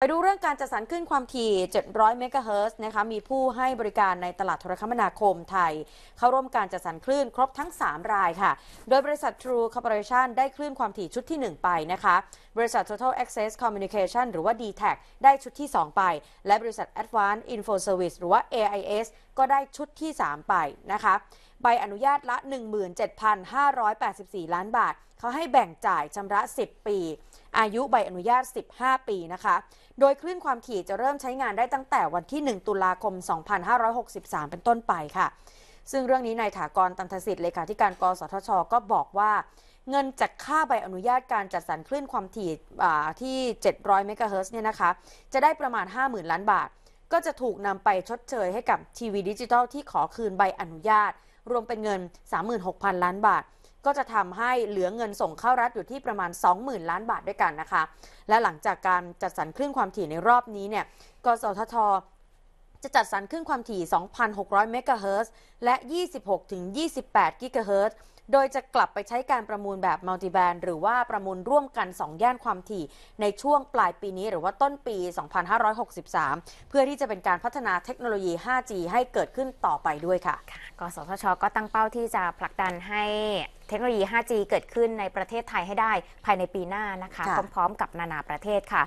ไปดูเรื่องการจัดสรรขึ้นความถี่ 700 เมกะเฮิร์นะคะ มีผู้ให้บริการในตลาดโทรคมนาคมไทย เข้าร่วมการจัดสรรคลื่นครบทั้ง 3 รายค่ะ โดยบริษัท True Corporation ได้คลื่นความถี่ชุดที่ 1 ไปนะคะ บริษัท Total Access Communication หรือว่า d t a c ได้ชุดที่ 2 ไป และบริษัท Advanced Info Service หรือว่า AIS ก็ได้ชุดที่ 3 ไปนะคะใบอนุญาตละ 17,584 ล้านบาท เขาให้แบ่งจ่ายชำระ 10 ปี อายุใบอนุญาต 15 ปีนะคะโดยคลื่นความถี่จะเริ่มใช้งานได้ตั้งแต่วันที่ 1 ตุลาคม 2563 เป็นต้นไปค่ะ ซึ่งเรื่องนี้นายถากรตันทสิทธิ์เลขาธิการ กสทช ก็บอกว่าเงินจากค่าใบอนุญาตการจัดสรรคลื่นความถี่ที่ 700เมกะเฮิร์ตซ์เนี่ยนะคะจะได้ประมาณ 50,000 ล้านบาทก็จะถูกนำไปชดเชยให้กับทีวีดิจิทัลที่ขอคืนใบอนุญาต รวมเป็นเงิน 36,000 ล้านบาท ก็จะทำให้เหลือเงินส่งเข้ารัฐอยู่ที่ประมาณ 20,000 ล้านบาทด้วยกันนะคะ และหลังจากการจัดสรรคลื่นความถี่ในรอบนี้เนี่ยกสทชจะจัดสรรคลื่นความถี่ 2,600เมกะเฮิรต์และ 26-28กิกะเฮิรต์โดยจะกลับไปใช้การประมูลแบบมัลติแบนหรือว่าประมูลร่วมกัน 2 ย่านความถี่ ในช่วงปลายปีนี้หรือว่าต้นปี 2563 เพื่อที่จะเป็นการพัฒนาเทคโนโลยี 5G ให้เกิดขึ้นต่อไปด้วยค่ะ กสทช ก็ตั้งเป้าที่จะผลักดันให้เทคโนโลยี 5G เกิดขึ้นในประเทศไทยให้ได้ภายในปีหน้านะคะพร้อมๆกับนานาประเทศค่ะ